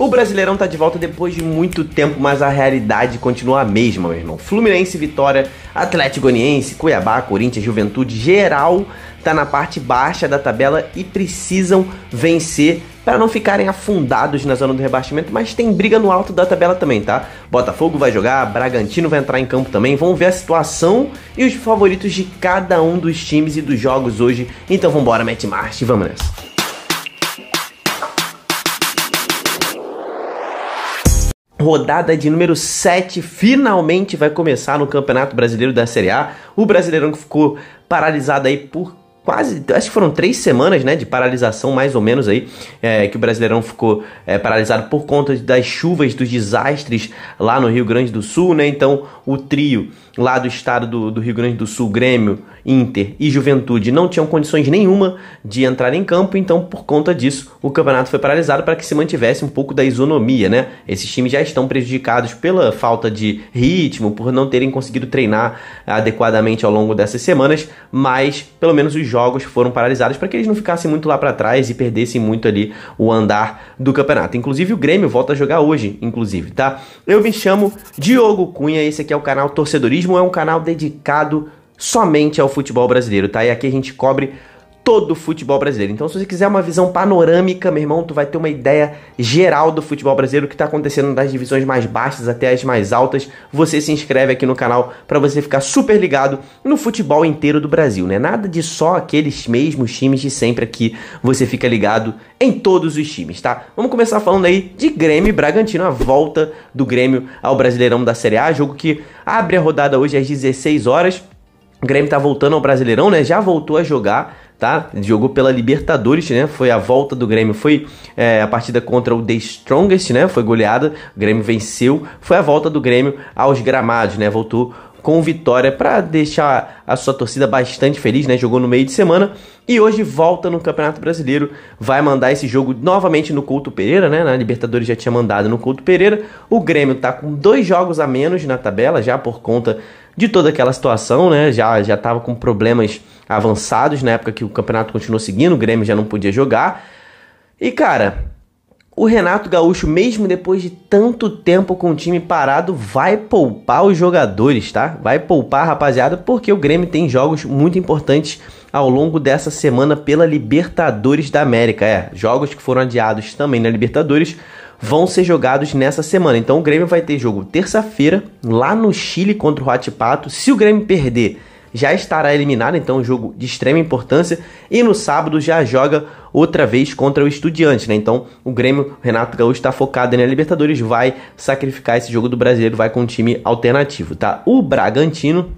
O Brasileirão tá de volta depois de muito tempo, mas a realidade continua a mesma, meu irmão. Fluminense, Vitória, Atlético Goianiense, Cuiabá, Corinthians, Juventude, geral tá na parte baixa da tabela e precisam vencer para não ficarem afundados na zona do rebaixamento, mas tem briga no alto da tabela também, tá? Botafogo vai jogar, Bragantino vai entrar em campo também, vamos ver a situação e os favoritos de cada um dos times e dos jogos hoje. Então vambora, mete marcha e vamos nessa. Rodada de número 7 finalmente vai começar no Campeonato Brasileiro da Série A. O Brasileirão que ficou paralisado aí por quase, acho que foram três semanas, né, de paralisação mais ou menos aí, é, que o Brasileirão ficou é, paralisado por conta das chuvas, dos desastres lá no Rio Grande do Sul, né, então o trio lá do estado do, do Rio Grande do Sul, Grêmio, Inter e Juventude, não tinham condições nenhuma de entrar em campo, então por conta disso o campeonato foi paralisado para que se mantivesse um pouco da isonomia, né? Esses times já estão prejudicados pela falta de ritmo, por não terem conseguido treinar adequadamente ao longo dessas semanas, mas pelo menos os jogos foram paralisados para que eles não ficassem muito lá para trás e perdessem muito ali o andar do campeonato. Inclusive o Grêmio volta a jogar hoje, inclusive, tá? Eu me chamo Diogo Cunha, esse aqui é o canal torcedor Turismo é um canal dedicado somente ao futebol brasileiro, tá? E aqui a gente cobre todo o futebol brasileiro. Então, se você quiser uma visão panorâmica, meu irmão, tu vai ter uma ideia geral do futebol brasileiro, o que está acontecendo das divisões mais baixas até as mais altas. Você se inscreve aqui no canal para você ficar super ligado no futebol inteiro do Brasil, né? Nada de só aqueles mesmos times de sempre aqui. Você fica ligado em todos os times, tá? Vamos começar falando aí de Grêmio e Bragantino, a volta do Grêmio ao Brasileirão da Série A, jogo que abre a rodada hoje às 16 horas. O Grêmio tá voltando ao Brasileirão, né? Já voltou a jogar tá? Jogou pela Libertadores, né? Foi a volta do Grêmio, foi é, a partida contra o The Strongest, né? Foi goleada, o Grêmio venceu. Foi a volta do Grêmio aos gramados, né? Voltou com vitória para deixar a sua torcida bastante feliz, né? Jogou no meio de semana e hoje volta no Campeonato Brasileiro, vai mandar esse jogo novamente no Couto Pereira, né? Na Libertadores já tinha mandado no Couto Pereira. O Grêmio tá com dois jogos a menos na tabela já por conta de toda aquela situação, né? Já já estava com problemas avançados na época que o campeonato continuou seguindo, o Grêmio já não podia jogar. E cara, o Renato Gaúcho, mesmo depois de tanto tempo com o time parado, vai poupar os jogadores, tá? Vai poupar rapaziada, porque o Grêmio tem jogos muito importantes ao longo dessa semana pela Libertadores da América. É, jogos que foram adiados também na Libertadores, vão ser jogados nessa semana. Então o Grêmio vai ter jogo terça-feira, lá no Chile contra o Ratipato. Se o Grêmio perder, já estará eliminado, então um jogo de extrema importância. E no sábado já joga outra vez contra o Estudiante, né? Então o Grêmio, o Renato Gaúcho, está focado na Libertadores, vai sacrificar esse jogo do brasileiro, vai com um time alternativo, tá? O Bragantino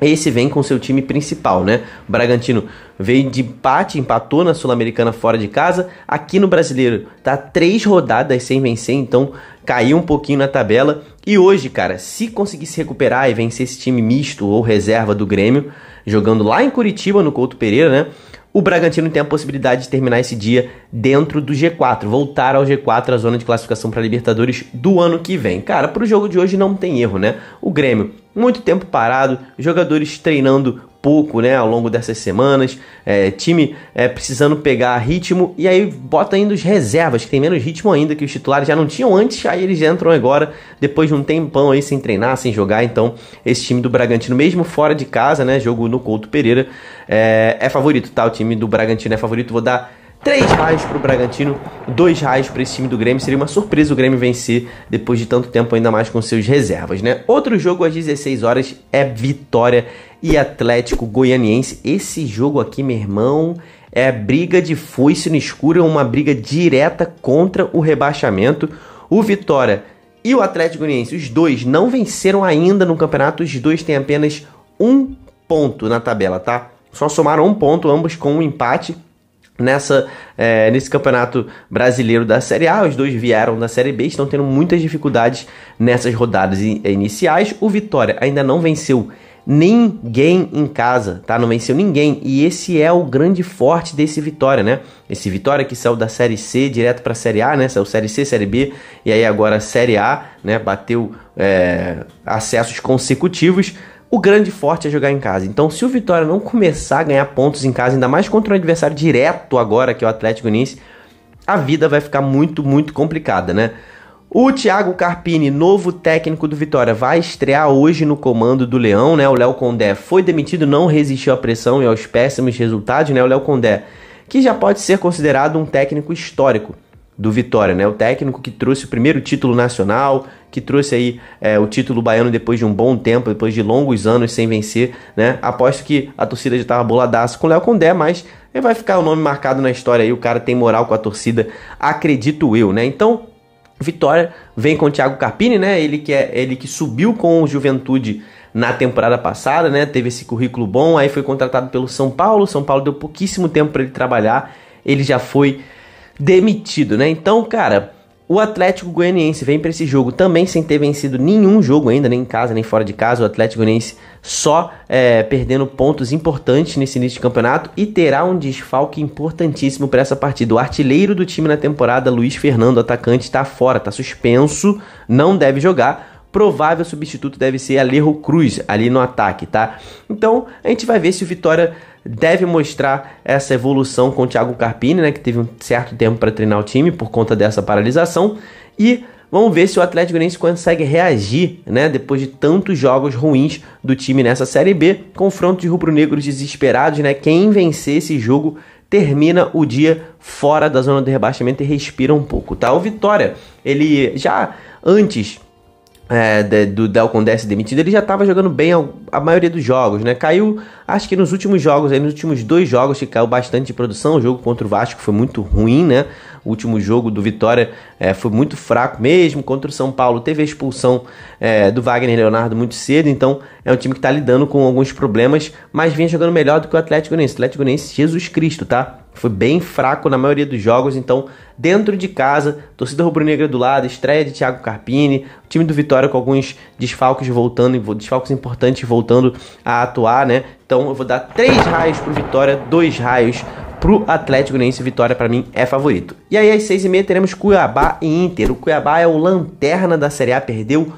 esse vem com seu time principal, né? O Bragantino veio de empate, empatou na Sul-Americana fora de casa. Aqui no Brasileiro tá três rodadas sem vencer, então caiu um pouquinho na tabela. E hoje, cara, se conseguir se recuperar e vencer esse time misto ou reserva do Grêmio, jogando lá em Curitiba, no Couto Pereira, né? O Bragantino tem a possibilidade de terminar esse dia dentro do G4, voltar ao G4, a zona de classificação para Libertadores do ano que vem. Cara, para o jogo de hoje não tem erro, né? O Grêmio muito tempo parado, jogadores treinando pouco né, ao longo dessas semanas, é, time é, precisando pegar ritmo, e aí bota ainda os reservas, que tem menos ritmo ainda, que os titulares já não tinham antes, aí eles entram agora, depois de um tempão aí sem treinar, sem jogar, então esse time do Bragantino, mesmo fora de casa, né, jogo no Couto Pereira, é, é favorito, tá? O time do Bragantino é favorito, vou dar 3 reais para o Bragantino, 2 reais para esse time do Grêmio. Seria uma surpresa o Grêmio vencer depois de tanto tempo, ainda mais com seus reservas, né? Outro jogo às 16 horas é Vitória e Atlético Goianiense. Esse jogo aqui, meu irmão, é briga de foice no escuro, é uma briga direta contra o rebaixamento. O Vitória e o Atlético Goianiense, os dois não venceram ainda no campeonato, os dois têm apenas um ponto na tabela, tá? Só somaram um ponto, ambos com um empate nessa é, nesse campeonato brasileiro da Série A. Os dois vieram da Série B, estão tendo muitas dificuldades nessas rodadas iniciais. O Vitória ainda não venceu ninguém em casa, tá? Não venceu ninguém e esse é o grande forte desse Vitória, né? Esse Vitória que saiu da Série C direto para a Série A, né? Saiu Série C, Série B e aí agora Série A, né? Bateu é, acessos consecutivos. O grande forte é jogar em casa. Então, se o Vitória não começar a ganhar pontos em casa, ainda mais contra um adversário direto agora, que é o Atlético Nice, a vida vai ficar muito, muito complicada, né? O Thiago Carpini, novo técnico do Vitória, vai estrear hoje no comando do Leão, né? O Léo Condé foi demitido, não resistiu à pressão e aos péssimos resultados, né? O Léo Condé, que já pode ser considerado um técnico histórico do Vitória, né? O técnico que trouxe o primeiro título nacional, que trouxe aí é, o título baiano depois de um bom tempo, depois de longos anos sem vencer, né? Aposto que a torcida já estava boladaço com o Léo Condé, mas vai ficar o nome marcado na história aí, o cara tem moral com a torcida, acredito eu, né? Então, Vitória vem com o Thiago Carpini, né? Ele que, é, ele que subiu com o Juventude na temporada passada, né? Teve esse currículo bom, aí foi contratado pelo São Paulo. São Paulo deu pouquíssimo tempo para ele trabalhar. Ele já foi demitido, né? Então, cara, o Atlético Goianiense vem para esse jogo também sem ter vencido nenhum jogo ainda, nem em casa, nem fora de casa. O Atlético Goianiense só é, perdendo pontos importantes nesse início de campeonato e terá um desfalque importantíssimo para essa partida. O artilheiro do time na temporada, Luiz Fernando, atacante, está fora, está suspenso, não deve jogar provável substituto deve ser Alejo Cruz ali no ataque, tá? Então a gente vai ver se o Vitória deve mostrar essa evolução com o Thiago Carpini, né, que teve um certo tempo para treinar o time por conta dessa paralisação e Vamos ver se o Atlético Goianiense consegue reagir, né, depois de tantos jogos ruins do time nessa Série B, confronto de rubro-negros desesperados, né? Quem vencer esse jogo termina o dia fora da zona de rebaixamento e respira um pouco, tá? O Vitória, ele já antes é, de, do Delcon DS demitido, ele já estava jogando bem a, a, maioria dos jogos, né? Caiu Acho que nos últimos jogos, aí, nos últimos dois jogos que caiu bastante de produção, o jogo contra o Vasco foi muito ruim, né? O último jogo do Vitória é, foi muito fraco mesmo. Contra o São Paulo teve a expulsão é, do Wagner Leonardo muito cedo, então é um time que está lidando com alguns problemas, mas vinha jogando melhor do que o Atlético Goianiense. O Atlético Goianiense, Jesus Cristo, tá? Foi bem fraco na maioria dos jogos, então dentro de casa, torcida rubro-negra do lado, estreia de Thiago Carpini, o time do Vitória com alguns desfalques voltando, desfalques importantes voltando a atuar, né? Então eu vou dar 3 raios pro Vitória, 2 raios pro Atlético Goianiense. Vitória para mim é favorito. E aí às 6h30 teremos Cuiabá e Inter. O Cuiabá é o lanterna da Série A, perdeu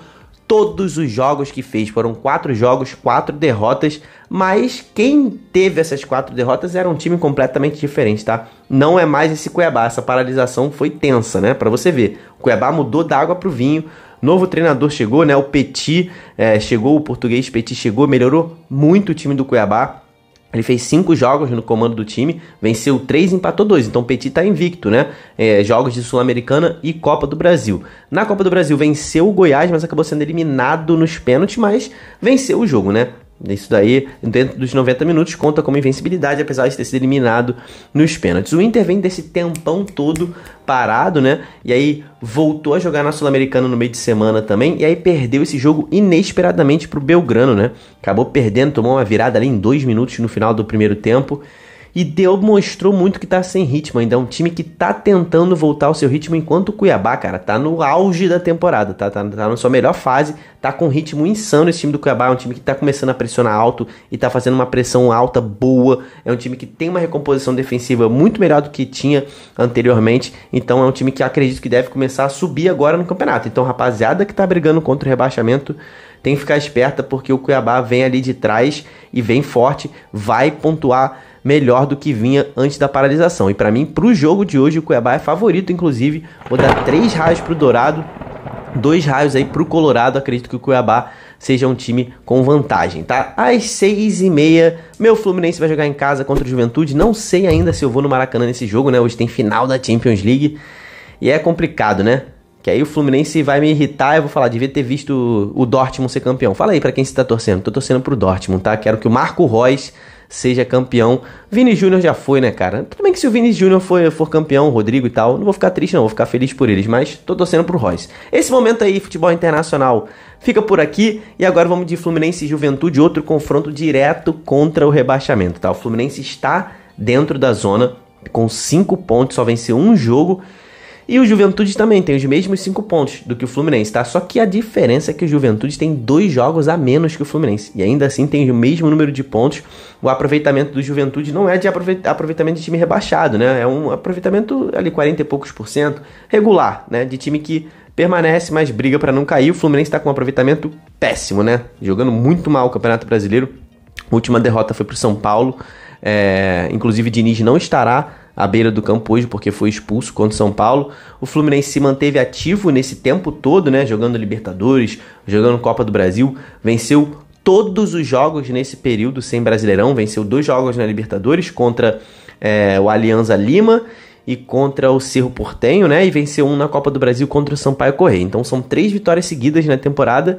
todos os jogos que fez. Foram quatro jogos, quatro derrotas, mas quem teve essas quatro derrotas era um time completamente diferente, tá? Não é mais esse Cuiabá, essa paralisação foi tensa, né? Para você ver. O Cuiabá mudou da água pro vinho. Novo treinador chegou, né? O Petit é, chegou, o português Petit chegou, melhorou muito o time do Cuiabá. Ele fez cinco jogos no comando do time, venceu três, empatou dois. Então o Petit está invicto, né? É, jogos de Sul-Americana e Copa do Brasil. Na Copa do Brasil venceu o Goiás, mas acabou sendo eliminado nos pênaltis, mas venceu o jogo, né? Isso daí, dentro dos 90 minutos, conta como invencibilidade, apesar de ter sido eliminado nos pênaltis. O Inter vem desse tempão todo parado, né? E aí voltou a jogar na Sul-Americana no meio de semana também. E aí perdeu esse jogo inesperadamente pro Belgrano, né? Acabou perdendo, tomou uma virada ali em dois minutos no final do primeiro tempo. E demonstrou mostrou muito que tá sem ritmo ainda. É um time que tá tentando voltar ao seu ritmo, enquanto o Cuiabá, cara, tá no auge da temporada, tá, tá, tá na sua melhor fase, tá com um ritmo insano esse time do Cuiabá. É um time que tá começando a pressionar alto e tá fazendo uma pressão alta boa. É um time que tem uma recomposição defensiva muito melhor do que tinha anteriormente. Então é um time que acredito que deve começar a subir agora no campeonato. Então, rapaziada que tá brigando contra o rebaixamento tem que ficar esperta porque o Cuiabá vem ali de trás e vem forte, vai pontuar melhor do que vinha antes da paralisação. E para mim, para o jogo de hoje, o Cuiabá é favorito, inclusive. Vou dar três raios para o Dourado, dois raios aí para o Colorado. Acredito que o Cuiabá seja um time com vantagem, tá? Às seis e meia, meu Fluminense vai jogar em casa contra o Juventude. Não sei ainda se eu vou no Maracanã nesse jogo, né? Hoje tem final da Champions League e é complicado, né? Que aí o Fluminense vai me irritar, eu vou falar, devia ter visto o Dortmund ser campeão. Fala aí para quem você tá torcendo. Tô torcendo pro Dortmund, tá? Quero que o Marco Reus seja campeão. Vini Júnior já foi, né, cara? Tudo bem que se o Vini Júnior for, for campeão, Rodrigo e tal, não vou ficar triste, não, vou ficar feliz por eles, mas tô torcendo pro Royce. Esse momento aí, futebol internacional, fica por aqui e agora vamos de Fluminense e Juventude, outro confronto direto contra o rebaixamento, tá? O Fluminense está dentro da zona com 5 pontos, só venceu um jogo e o Juventude também tem os mesmos 5 pontos do que o Fluminense, tá? Só que a diferença é que o Juventude tem dois jogos a menos que o Fluminense. E ainda assim tem o mesmo número de pontos. O aproveitamento do Juventude não é de aproveitamento de time rebaixado, né? É um aproveitamento ali 40 e poucos por cento regular, né? De time que permanece, mas briga para não cair. O Fluminense está com um aproveitamento péssimo, né? Jogando muito mal o Campeonato Brasileiro. A última derrota foi para o São Paulo. É, inclusive, Diniz não estará à beira do campo hoje porque foi expulso contra o São Paulo. O Fluminense se manteve ativo nesse tempo todo, né? Jogando Libertadores, jogando Copa do Brasil, venceu todos os jogos nesse período sem Brasileirão, venceu dois jogos na Libertadores contra é, o Alianza Lima e contra o Cerro Portenho, né? E venceu um na Copa do Brasil contra o Sampaio Correia. Então são três vitórias seguidas na temporada.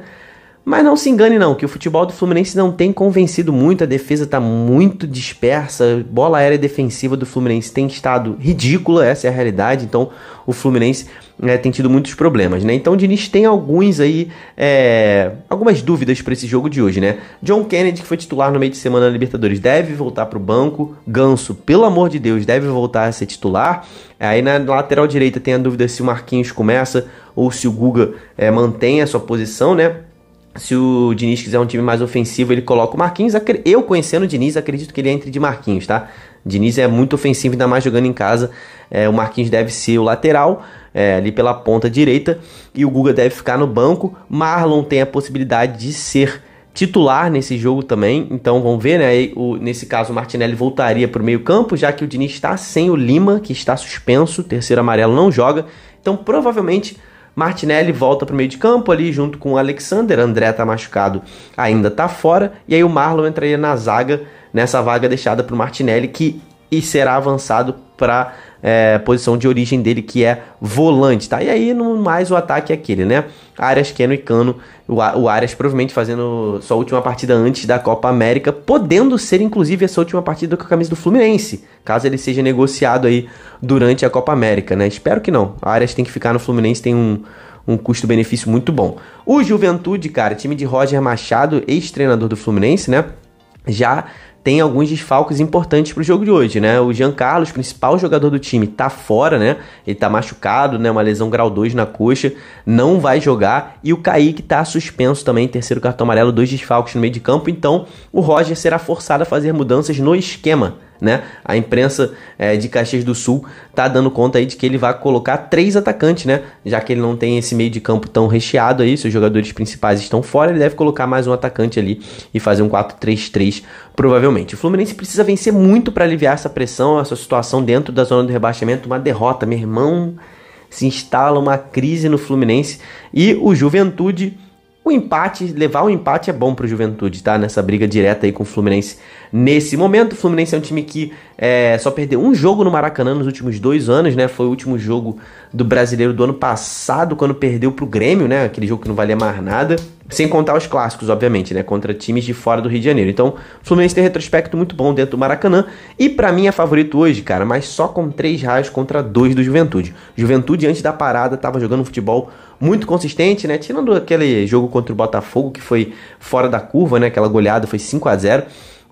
Mas não se engane não, que o futebol do Fluminense não tem convencido muito, a defesa está muito dispersa, bola aérea defensiva do Fluminense tem estado ridícula, essa é a realidade, então o Fluminense é, tem tido muitos problemas, né? Então o Diniz tem alguns aí, é, algumas dúvidas para esse jogo de hoje, né? John Kennedy, que foi titular no meio de semana na Libertadores, deve voltar para o banco, Ganso, pelo amor de Deus, deve voltar a ser titular, é, Aí na lateral direita tem a dúvida se o Marquinhos começa ou se o Guga é, mantém a sua posição, né? se o Diniz quiser um time mais ofensivo, ele coloca o Marquinhos. Eu conhecendo o Diniz, acredito que ele entre de Marquinhos, tá? Diniz é muito ofensivo, ainda mais jogando em casa. É, o Marquinhos deve ser o lateral, é, ali pela ponta direita, e o Guga deve ficar no banco. Marlon tem a possibilidade de ser titular nesse jogo também, então vamos ver, né? O, nesse caso, o Martinelli voltaria para o meio-campo, já que o Diniz está sem o Lima, que está suspenso, terceiro amarelo não joga. Então, provavelmente Martinelli volta para o meio de campo ali junto com o Alexander. André tá machucado, ainda tá fora. E aí o Marlon entraria na zaga, nessa vaga deixada para o Martinelli, que e será avançado para é, posição de origem dele, que é volante, tá? E aí, no mais, o ataque é aquele, né? Arias, Keno e Cano. O, o Arias provavelmente fazendo sua última partida antes da Copa América, podendo ser, inclusive, essa última partida com a camisa do Fluminense, caso ele seja negociado aí durante a Copa América, né? Espero que não. O Arias tem que ficar no Fluminense, tem um, um custo-benefício muito bom. O Juventude, cara, time de Roger Machado, ex-treinador do Fluminense, né? Já tem alguns desfalques importantes para o jogo de hoje, né? O Jean Carlos, principal jogador do time, tá fora, né? Ele tá machucado, né? Uma lesão grau 2 na coxa, não vai jogar. E o Kaique tá suspenso também, terceiro cartão amarelo, dois desfalques no meio de campo. Então, o Roger será forçado a fazer mudanças no esquema. Né? A imprensa é, de Caxias do Sul tá dando conta aí de que ele vai colocar três atacantes, né? Já que ele não tem esse meio de campo tão recheado aí, seus jogadores principais estão fora, ele deve colocar mais um atacante ali e fazer um 4-3-3 provavelmente. O Fluminense precisa vencer muito para aliviar essa pressão, essa situação dentro da zona do rebaixamento, uma derrota, meu irmão, se instala uma crise no Fluminense e o Juventude o empate, levar o um empate é bom para o Juventude, tá? Nessa briga direta aí com o Fluminense. Nesse momento, o Fluminense é um time que é, só perdeu um jogo no Maracanã nos últimos dois anos, né? Foi o último jogo do brasileiro do ano passado, quando perdeu para o Grêmio, né? Aquele jogo que não valia mais nada. Sem contar os clássicos, obviamente, né? Contra times de fora do Rio de Janeiro. Então, o Fluminense tem retrospecto muito bom dentro do Maracanã. E para mim é favorito hoje, cara, mas só com três raios contra dois do Juventude. Juventude, antes da parada, estava jogando um futebol muito consistente, né? Tirando aquele jogo contra o Botafogo, que foi fora da curva, né? Aquela goleada foi 5 a 0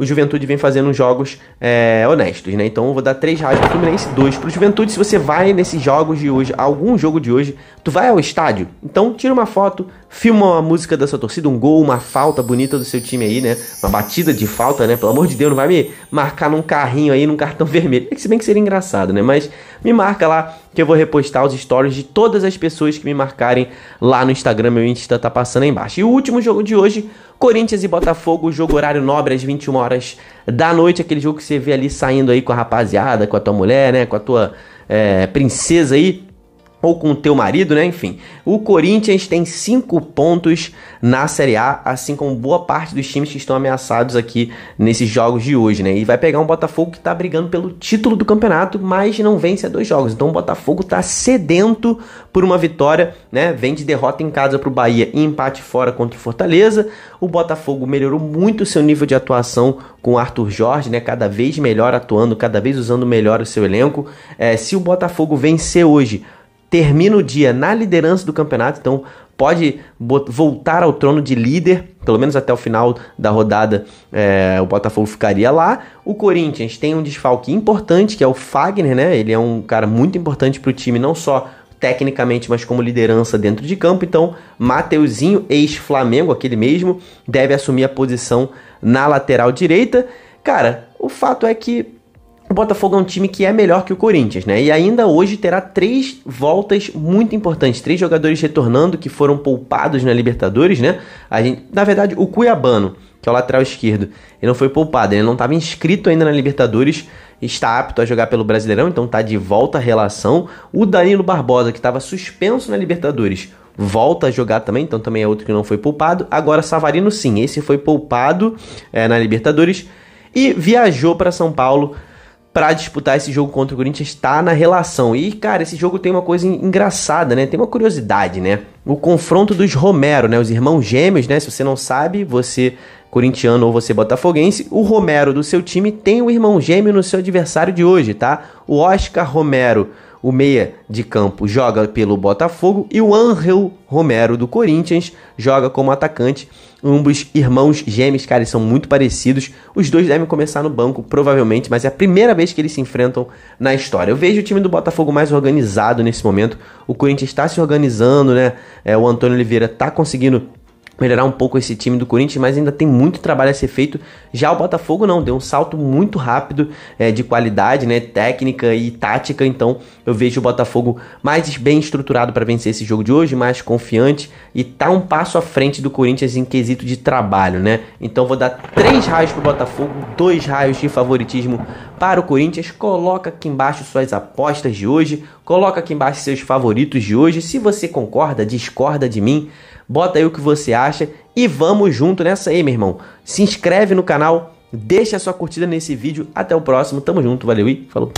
o Juventude vem fazendo jogos é, honestos, né? Então eu vou dar 3 reais pro Fluminense, 2 pro Juventude. Se você vai nesses jogos de hoje, algum jogo de hoje, tu vai ao estádio, então tira uma foto, filma uma música da sua torcida, um gol, uma falta bonita do seu time aí, né? Uma batida de falta, né? Pelo amor de Deus, não vai me marcar num carrinho aí, num cartão vermelho. É que se bem que seria engraçado, né? Mas me marca lá que eu vou repostar os stories de todas as pessoas que me marcarem lá no Instagram. Meu Insta tá passando aí embaixo. E o último jogo de hoje, Corinthians e Botafogo, jogo horário nobre às 21 horas da noite, aquele jogo que você vê ali saindo aí com a rapaziada, com a tua mulher, né, com a tua é, princesa aí ou com o teu marido, né? Enfim, o Corinthians tem cinco pontos na Série A, assim como boa parte dos times que estão ameaçados aqui nesses jogos de hoje, né? E vai pegar um Botafogo que está brigando pelo título do campeonato, mas não vence a dois jogos. Então o Botafogo está sedento por uma vitória, né? Vem de derrota em casa para o Bahia e empate fora contra o Fortaleza. O Botafogo melhorou muito seu nível de atuação com o Arthur Jorge, né? Cada vez melhor atuando, cada vez usando melhor o seu elenco. É, se o Botafogo vencer hoje termina o dia na liderança do campeonato, então pode voltar ao trono de líder, pelo menos até o final da rodada é, o Botafogo ficaria lá. O Corinthians tem um desfalque importante, que é o Fagner, né? Ele é um cara muito importante para o time, não só tecnicamente, mas como liderança dentro de campo. Então, Mateuzinho, ex-Flamengo, aquele mesmo, deve assumir a posição na lateral direita. Cara, o fato é que o Botafogo é um time que é melhor que o Corinthians, né? E ainda hoje terá três voltas muito importantes, três jogadores retornando que foram poupados na Libertadores, né? A gente, na verdade, o Cuiabano, que é o lateral esquerdo, ele não foi poupado, ele não estava inscrito ainda na Libertadores, está apto a jogar pelo Brasileirão, então tá de volta à relação. O Danilo Barbosa, que estava suspenso na Libertadores, volta a jogar também, então também é outro que não foi poupado. Agora Savarino, sim, esse foi poupado é, na Libertadores e viajou para São Paulo para disputar esse jogo contra o Corinthians está na relação. E, cara, esse jogo tem uma coisa engraçada, né? Tem uma curiosidade, né? O confronto dos Romero, né? Os irmãos gêmeos, né? Se você não sabe, você corintiano ou você botafoguense, o Romero do seu time tem o irmão gêmeo no seu adversário de hoje, tá? O Oscar Romero o meia de campo joga pelo Botafogo e o Angel Romero do Corinthians joga como atacante. Ambos irmãos gêmeos, cara, eles são muito parecidos. Os dois devem começar no banco, provavelmente, mas é a primeira vez que eles se enfrentam na história. Eu vejo o time do Botafogo mais organizado nesse momento. O Corinthians está se organizando, né? É, o Antônio Oliveira está conseguindo melhorar um pouco esse time do Corinthians, mas ainda tem muito trabalho a ser feito. Já o Botafogo não, deu um salto muito rápido é, de qualidade, né, técnica e tática. Então eu vejo o Botafogo mais bem estruturado para vencer esse jogo de hoje, mais confiante e tá um passo à frente do Corinthians em quesito de trabalho, né? Então vou dar três raios pro Botafogo, dois raios de favoritismo para o Corinthians. Coloca aqui embaixo suas apostas de hoje. Coloca aqui embaixo seus favoritos de hoje. Se você concorda, discorda de mim, bota aí o que você acha e vamos junto nessa aí, meu irmão. Se inscreve no canal, deixa a sua curtida nesse vídeo. Até o próximo, tamo junto, valeu e falou.